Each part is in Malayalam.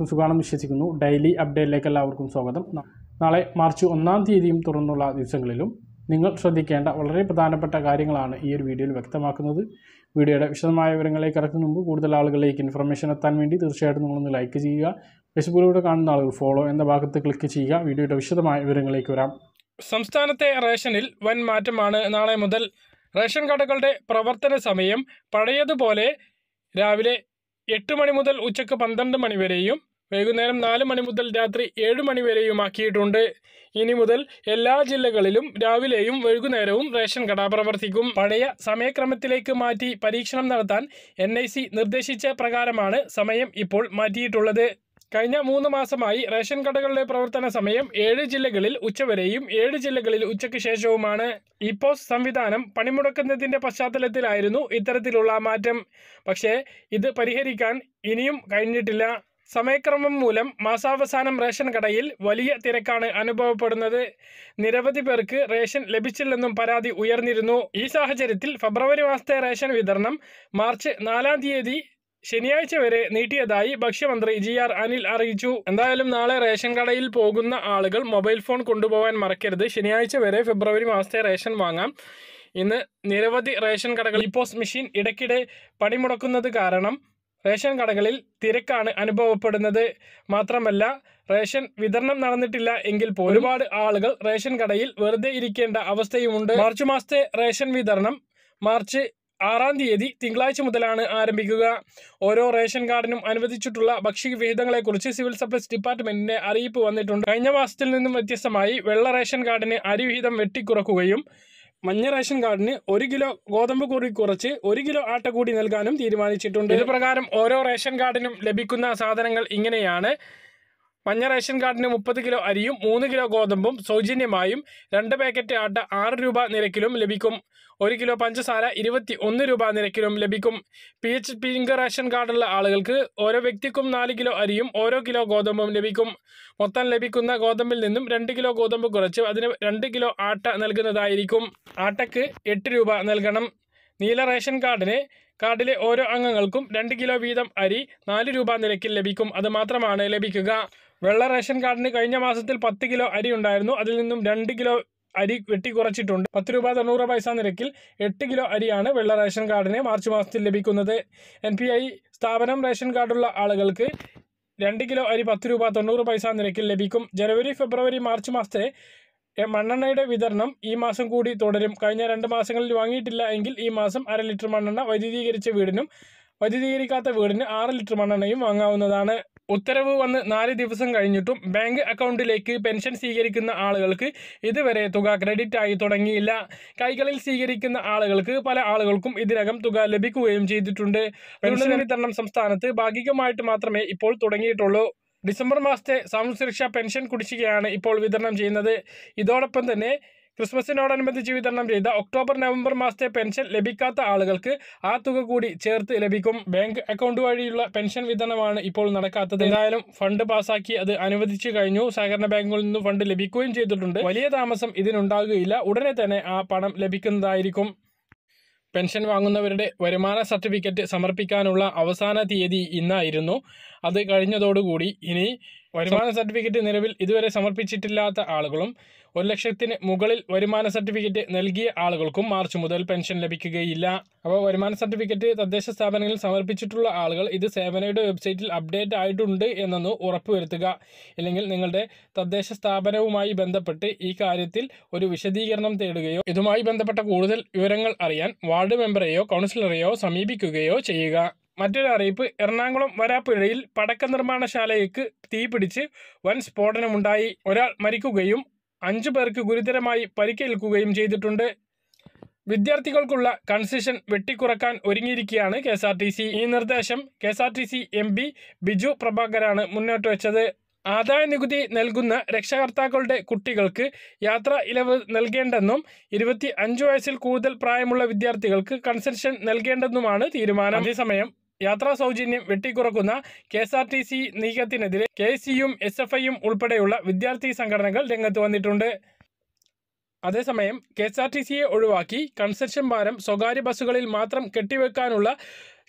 എല്ലാവർക്കും സുഖമാണെന്ന് വിശ്വസിക്കുന്നു ഡെയിലി അപ്ഡേറ്റിലേക്ക് എല്ലാവർക്കും സ്വാഗതം നാളെ മാർച്ച് ഒന്നാം തീയതിയും തുറന്നുള്ള ദിവസങ്ങളിലും നിങ്ങൾ ശ്രദ്ധിക്കേണ്ട വളരെ പ്രധാനപ്പെട്ട കാര്യങ്ങളാണ് ഈ ഒരു വീഡിയോയിൽ വ്യക്തമാക്കുന്നത് വീഡിയോയുടെ വിശദമായ വിവരങ്ങളിലേക്ക് ഇറക്കുന്ന മുമ്പ് കൂടുതൽ ആളുകളിലേക്ക് ഇൻഫർമേഷൻ എത്താൻ വേണ്ടി തീർച്ചയായിട്ടും നിങ്ങളൊന്ന് ലൈക്ക് ചെയ്യുക ഫേസ്ബുക്കിലൂടെ കാണുന്ന ആളുകൾ ഫോളോ എന്ന ഭാഗത്ത് ക്ലിക്ക് ചെയ്യുക വീഡിയോയുടെ വിശദമായ വിവരങ്ങളിലേക്ക് വരാം സംസ്ഥാനത്തെ റേഷനിൽ വൻ മാറ്റമാണ് നാളെ മുതൽ റേഷൻ കടകളുടെ പ്രവർത്തന സമയം പഴയതുപോലെ രാവിലെ എട്ട് മണി മുതൽ ഉച്ചക്ക് പന്ത്രണ്ട് മണി വരെയും വൈകുന്നേരം നാല് മണി മുതൽ രാത്രി ഏഴ് മണി വരെയുമാക്കിയിട്ടുണ്ട് ഇനി മുതൽ എല്ലാ ജില്ലകളിലും രാവിലെയും വൈകുന്നേരവും റേഷൻ കട പ്രവർത്തിക്കും പഴയ സമയക്രമത്തിലേക്ക് മാറ്റി പരീക്ഷണം നടത്താൻ എൻ നിർദ്ദേശിച്ച പ്രകാരമാണ് സമയം ഇപ്പോൾ മാറ്റിയിട്ടുള്ളത് കഴിഞ്ഞ മൂന്ന് മാസമായി റേഷൻ കടകളുടെ പ്രവർത്തന സമയം ഏഴ് ജില്ലകളിൽ ഉച്ചവരെയും ഏഴ് ജില്ലകളിൽ ഉച്ചയ്ക്ക് ശേഷവുമാണ് ഇപ്പോസ് സംവിധാനം പണിമുടക്കുന്നതിന്റെ പശ്ചാത്തലത്തിലായിരുന്നു ഇത്തരത്തിലുള്ള മാറ്റം പക്ഷേ ഇത് പരിഹരിക്കാൻ ഇനിയും കഴിഞ്ഞിട്ടില്ല സമയക്രമം മൂലം മാസാവസാനം റേഷൻ കടയിൽ വലിയ തിരക്കാണ് അനുഭവപ്പെടുന്നത് നിരവധി പേർക്ക് റേഷൻ ലഭിച്ചില്ലെന്നും പരാതി ഉയർന്നിരുന്നു ഈ സാഹചര്യത്തിൽ ഫെബ്രുവരി മാസത്തെ റേഷൻ വിതരണം മാർച്ച് നാലാം തീയതി ശനിയാഴ്ച വരെ നീട്ടിയതായി ഭക്ഷ്യമന്ത്രി ജി ആർ അനിൽ അറിയിച്ചു എന്തായാലും നാളെ റേഷൻ കടയിൽ പോകുന്ന ആളുകൾ മൊബൈൽ ഫോൺ കൊണ്ടുപോകാൻ മറക്കരുത് ശനിയാഴ്ച വരെ ഫെബ്രുവരി മാസത്തെ റേഷൻ വാങ്ങാം ഇന്ന് നിരവധി റേഷൻ കടകൾ ഇപ്പോസ് മെഷീൻ ഇടയ്ക്കിടെ പണിമുടക്കുന്നത് കാരണം റേഷൻ കടകളിൽ തിരക്കാണ് അനുഭവപ്പെടുന്നത് മാത്രമല്ല റേഷൻ വിതരണം നടന്നിട്ടില്ല എങ്കിൽ പോലും ഒരുപാട് ആളുകൾ റേഷൻ കടയിൽ വെറുതെ ഇരിക്കേണ്ട അവസ്ഥയുമുണ്ട് മാർച്ച് മാസത്തെ റേഷൻ വിതരണം മാർച്ച് ആറാം തീയതി തിങ്കളാഴ്ച മുതലാണ് ആരംഭിക്കുക ഓരോ റേഷൻ കാർഡിനും അനുവദിച്ചിട്ടുള്ള ഭക്ഷ്യ സിവിൽ സപ്ലൈസ് ഡിപ്പാർട്ട്മെന്റിന്റെ അറിയിപ്പ് വന്നിട്ടുണ്ട് കഴിഞ്ഞ മാസത്തിൽ നിന്നും വ്യത്യസ്തമായി വെള്ള റേഷൻ കാർഡിന് അരിവിഹിതം വെട്ടിക്കുറക്കുകയും മഞ്ഞ റേഷൻ കാർഡിന് ഒരു കിലോ ഗോതമ്പ് കൂടി കുറച്ച് ഒരു കിലോ ആട്ട കൂടി നൽകാനും തീരുമാനിച്ചിട്ടുണ്ട് ഇത് പ്രകാരം ഓരോ റേഷൻ കാർഡിനും ലഭിക്കുന്ന സാധനങ്ങൾ ഇങ്ങനെയാണ് മഞ്ഞ റേഷൻ കാർഡിന് മുപ്പത് കിലോ അരിയും മൂന്ന് കിലോ ഗോതമ്പും സൗജന്യമായും രണ്ട് പാക്കറ്റ് ആട്ട ആറ് രൂപ നിരക്കിലും ലഭിക്കും ഒരു കിലോ പഞ്ചസാര ഇരുപത്തി ഒന്ന് രൂപ നിരക്കിലും ലഭിക്കും പി എച്ച് പിങ്ക് റേഷൻ കാർഡുള്ള ആളുകൾക്ക് ഓരോ വ്യക്തിക്കും നാല് കിലോ അരിയും ഓരോ കിലോ ഗോതമ്പും ലഭിക്കും മൊത്തം ലഭിക്കുന്ന ഗോതമ്പിൽ നിന്നും രണ്ട് കിലോ ഗോതമ്പ് കുറച്ച് അതിന് രണ്ട് കിലോ ആട്ട നൽകുന്നതായിരിക്കും ആട്ടയ്ക്ക് എട്ട് രൂപ നൽകണം നീല റേഷൻ കാർഡിന് കാർഡിലെ ഓരോ അംഗങ്ങൾക്കും രണ്ട് കിലോ വീതം അരി നാല് രൂപ നിരക്കിൽ ലഭിക്കും അത് മാത്രമാണ് ലഭിക്കുക വെള്ള റേഷൻ കാർഡിന് കഴിഞ്ഞ മാസത്തിൽ പത്ത് കിലോ അരി ഉണ്ടായിരുന്നു അതിൽ നിന്നും രണ്ട് കിലോ അരി വെട്ടിക്കുറച്ചിട്ടുണ്ട് പത്ത് രൂപ തൊണ്ണൂറ് പൈസ നിരക്കിൽ എട്ട് കിലോ അരിയാണ് വെള്ള റേഷൻ കാർഡിന് മാർച്ച് മാസത്തിൽ ലഭിക്കുന്നത് എൻ സ്ഥാപനം റേഷൻ കാർഡുള്ള ആളുകൾക്ക് രണ്ട് കിലോ അരി പത്ത് രൂപ തൊണ്ണൂറ് പൈസ നിരക്കിൽ ലഭിക്കും ജനുവരി ഫെബ്രുവരി മാർച്ച് മാസത്തെ മണ്ണെണ്ണയുടെ വിതരണം ഈ മാസം കൂടി തുടരും കഴിഞ്ഞ രണ്ട് മാസങ്ങളിൽ വാങ്ങിയിട്ടില്ല എങ്കിൽ ഈ മാസം അര ലിറ്റർ മണ്ണെണ്ണ വൈദ്യുതീകരിച്ച വീടിനും വൈദ്യുതീകരിക്കാത്ത വീടിന് ആറ് ലിറ്റർ മണ്ണെണ്ണയും വാങ്ങാവുന്നതാണ് ഉത്തരവ് വന്ന് നാല് ദിവസം കഴിഞ്ഞിട്ടും ബാങ്ക് അക്കൗണ്ടിലേക്ക് പെൻഷൻ സ്വീകരിക്കുന്ന ആളുകൾക്ക് ഇതുവരെ തുക ക്രെഡിറ്റ് ആയി തുടങ്ങിയില്ല കൈകളിൽ സ്വീകരിക്കുന്ന ആളുകൾക്ക് പല ആളുകൾക്കും ഇതിനകം തുക ലഭിക്കുകയും ചെയ്തിട്ടുണ്ട് പെൻഷൻ വിതരണം സംസ്ഥാനത്ത് ഭാഗികമായിട്ട് മാത്രമേ ഇപ്പോൾ തുടങ്ങിയിട്ടുള്ളൂ ഡിസംബർ മാസത്തെ സാമൂഹ്യ സുരക്ഷാ പെൻഷൻ കുടിശ്ശികയാണ് ഇപ്പോൾ വിതരണം ചെയ്യുന്നത് ഇതോടൊപ്പം തന്നെ ക്രിസ്മസിനോടനുബന്ധിച്ച് വിതരണം ചെയ്ത ഒക്ടോബർ നവംബർ മാസത്തെ പെൻഷൻ ലഭിക്കാത്ത ആളുകൾക്ക് ആ തുക കൂടി ചേർത്ത് ലഭിക്കും ബാങ്ക് അക്കൗണ്ട് വഴിയുള്ള പെൻഷൻ വിതരണമാണ് ഇപ്പോൾ നടക്കാത്തത് എന്തായാലും ഫണ്ട് പാസാക്കി അത് അനുവദിച്ചു കഴിഞ്ഞു സഹകരണ ബാങ്കുകളിൽ നിന്ന് ഫണ്ട് ലഭിക്കുകയും ചെയ്തിട്ടുണ്ട് വലിയ താമസം ഇതിനുണ്ടാകുകയില്ല ഉടനെ തന്നെ ആ പണം ലഭിക്കുന്നതായിരിക്കും പെൻഷൻ വാങ്ങുന്നവരുടെ വരുമാന സർട്ടിഫിക്കറ്റ് സമർപ്പിക്കാനുള്ള അവസാന തീയതി ഇന്നായിരുന്നു അത് കഴിഞ്ഞതോടുകൂടി ഇനി വരുമാന സർട്ടിഫിക്കറ്റ് നിലവിൽ ഇതുവരെ സമർപ്പിച്ചിട്ടില്ലാത്ത ആളുകളും ഒരു ലക്ഷത്തിന് മുകളിൽ വരുമാന സർട്ടിഫിക്കറ്റ് നൽകിയ ആളുകൾക്കും മാർച്ച് മുതൽ പെൻഷൻ ലഭിക്കുകയില്ല അപ്പോൾ വരുമാന സർട്ടിഫിക്കറ്റ് തദ്ദേശ സ്ഥാപനങ്ങളിൽ സമർപ്പിച്ചിട്ടുള്ള ആളുകൾ ഇത് സേവനയുടെ വെബ്സൈറ്റിൽ അപ്ഡേറ്റ് ആയിട്ടുണ്ട് എന്നൊന്ന് ഉറപ്പുവരുത്തുക ഇല്ലെങ്കിൽ നിങ്ങളുടെ തദ്ദേശ സ്ഥാപനവുമായി ബന്ധപ്പെട്ട് ഈ കാര്യത്തിൽ ഒരു വിശദീകരണം തേടുകയോ ഇതുമായി ബന്ധപ്പെട്ട കൂടുതൽ വിവരങ്ങൾ അറിയാൻ വാർഡ് മെമ്പറെയോ കൗൺസിലറെയോ സമീപിക്കുകയോ ചെയ്യുക മറ്റൊരു അറിയിപ്പ് എറണാകുളം വരാപ്പുഴയിൽ പടക്ക നിർമ്മാണശാലയ്ക്ക് തീപിടിച്ച് വൻ സ്ഫോടനമുണ്ടായി ഒരാൾ മരിക്കുകയും അഞ്ചു പേർക്ക് ഗുരുതരമായി പരിക്കേൽക്കുകയും ചെയ്തിട്ടുണ്ട് വിദ്യാർത്ഥികൾക്കുള്ള കൺസെഷൻ വെട്ടിക്കുറക്കാൻ ഒരുങ്ങിയിരിക്കുകയാണ് K S R T C ഈ നിർദ്ദേശം K S R T C M P Biju പ്രഭാകരാണ് മുന്നോട്ട് വെച്ചത് ആദായ നികുതി നൽകുന്ന രക്ഷകർത്താക്കളുടെ കുട്ടികൾക്ക് യാത്ര ഇളവ് നൽകേണ്ടെന്നും ഇരുപത്തി വയസ്സിൽ കൂടുതൽ പ്രായമുള്ള വിദ്യാർത്ഥികൾക്ക് കൺസെഷൻ നൽകേണ്ടെന്നുമാണ് തീരുമാനം അതേസമയം യാത്രാ സൗജന്യം വെട്ടിക്കുറക്കുന്ന K S R T C നീക്കത്തിനെതിരെ കെ സിയും എസ് എഫ് ഐയും ഉൾപ്പെടെയുള്ള വിദ്യാർത്ഥി സംഘടനകൾ രംഗത്ത് വന്നിട്ടുണ്ട് അതേസമയം കെ എസ് ആർ ടി സിയെ ഒഴിവാക്കി കൺസെഷൻ ഭാരം സ്വകാര്യ ബസ്സുകളിൽ മാത്രം കെട്ടിവെക്കാനുള്ള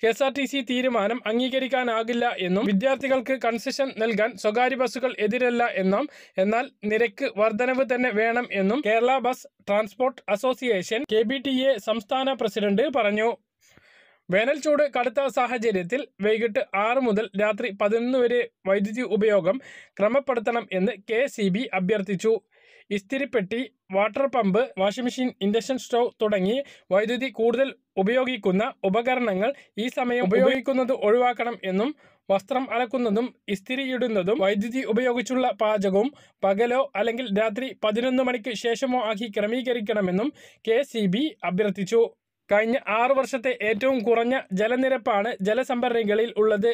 K S R T C തീരുമാനം അംഗീകരിക്കാനാകില്ല എന്നും വിദ്യാർത്ഥികൾക്ക് കൺസെഷൻ നൽകാൻ സ്വകാര്യ ബസ്സുകൾ എതിരല്ല എന്നും എന്നാൽ നിരക്ക് വർധനവ് തന്നെ വേണം എന്നും Kerala bus transport association K സംസ്ഥാന പ്രസിഡന്റ് പറഞ്ഞു വേനൽച്ചൂട് കടുത്ത സാഹചര്യത്തിൽ വൈകിട്ട് ആറ് മുതൽ രാത്രി പതിനൊന്ന് വരെ വൈദ്യുതി ഉപയോഗം ക്രമപ്പെടുത്തണം എന്ന് കെ സി ബി അഭ്യർത്ഥിച്ചു ഇസ്തിരിപ്പെട്ടി water pump washing machine induction stove തുടങ്ങി വൈദ്യുതി കൂടുതൽ ഉപയോഗിക്കുന്ന ഉപകരണങ്ങൾ ഈ സമയം ഉപയോഗിക്കുന്നത് ഒഴിവാക്കണം എന്നും വസ്ത്രം അലക്കുന്നതും ഇസ്തിരിയിടുന്നതും വൈദ്യുതി ഉപയോഗിച്ചുള്ള പാചകവും പകലോ അല്ലെങ്കിൽ രാത്രി പതിനൊന്ന് മണിക്ക് ശേഷമോ ആക്കി ക്രമീകരിക്കണമെന്നും കെ അഭ്യർത്ഥിച്ചു കഴിഞ്ഞ ആറു വർഷത്തെ ഏറ്റവും കുറഞ്ഞ ജലനിരപ്പാണ് ജലസംഭരണികളിൽ ഉള്ളത്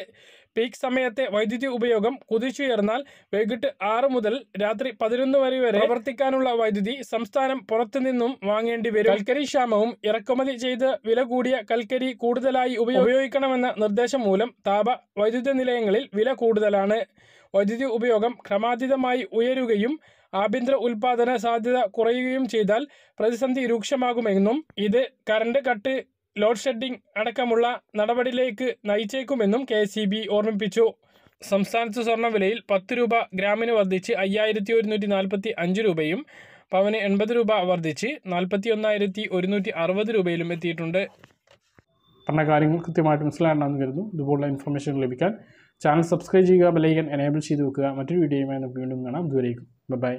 പീക്ക് സമയത്തെ വൈദ്യുതി ഉപയോഗം കുതിച്ചുയർന്നാൽ വൈകിട്ട് ആറ് മുതൽ രാത്രി പതിനൊന്ന് വരെ വരെ പ്രവർത്തിക്കാനുള്ള വൈദ്യുതി സംസ്ഥാനം പുറത്തുനിന്നും വാങ്ങേണ്ടി വരും കൽക്കരി ക്ഷാമവും ഇറക്കുമതി ചെയ്ത് വില കൂടിയ കൽക്കരി കൂടുതലായി ഉപയോഗിക്കണമെന്ന നിർദ്ദേശം മൂലം താപ വൈദ്യുത നിലയങ്ങളിൽ വില കൂടുതലാണ് വൈദ്യുതി ഉപയോഗം ക്രമാതീതമായി ഉയരുകയും ആഭ്യന്തര ഉൽപാദന സാധ്യത കുറയുകയും ചെയ്താൽ പ്രതിസന്ധി രൂക്ഷമാകുമെന്നും ഇത് കറണ്ട് കട്ട് ലോഡ് ഷെഡിംഗ് അടക്കമുള്ള നടപടിയിലേക്ക് നയിച്ചേക്കുമെന്നും കെ സി ബി ഓർമ്മിപ്പിച്ചു സംസ്ഥാനത്ത് സ്വർണ്ണവിലയിൽ പത്ത് രൂപ ഗ്രാമിന് വർദ്ധിച്ച് അയ്യായിരത്തി ഒരുന്നൂറ്റി നാൽപ്പത്തി അഞ്ച് രൂപയും പവന് എൺപത് രൂപ വർദ്ധിച്ച് നാൽപ്പത്തി ഒന്നായിരത്തി ഒരുന്നൂറ്റി അറുപത് രൂപയിലും എത്തിയിട്ടുണ്ട് പറഞ്ഞ കാര്യങ്ങൾ കൃത്യമായിട്ട് മനസ്സിലാകണമെന്ന് കരുതുന്നു ഇതുപോലുള്ള ഇൻഫർമേഷൻ ലഭിക്കാൻ ചാനൽ സബ്സ്ക്രൈബ് ചെയ്യുക ബെലൈക്കൻ എനേബിൾ ചെയ്ത് വെക്കുക മറ്റൊരു വീഡിയോയുമായി നമുക്ക് വീണ്ടും കാണാം ബൈ ബൈ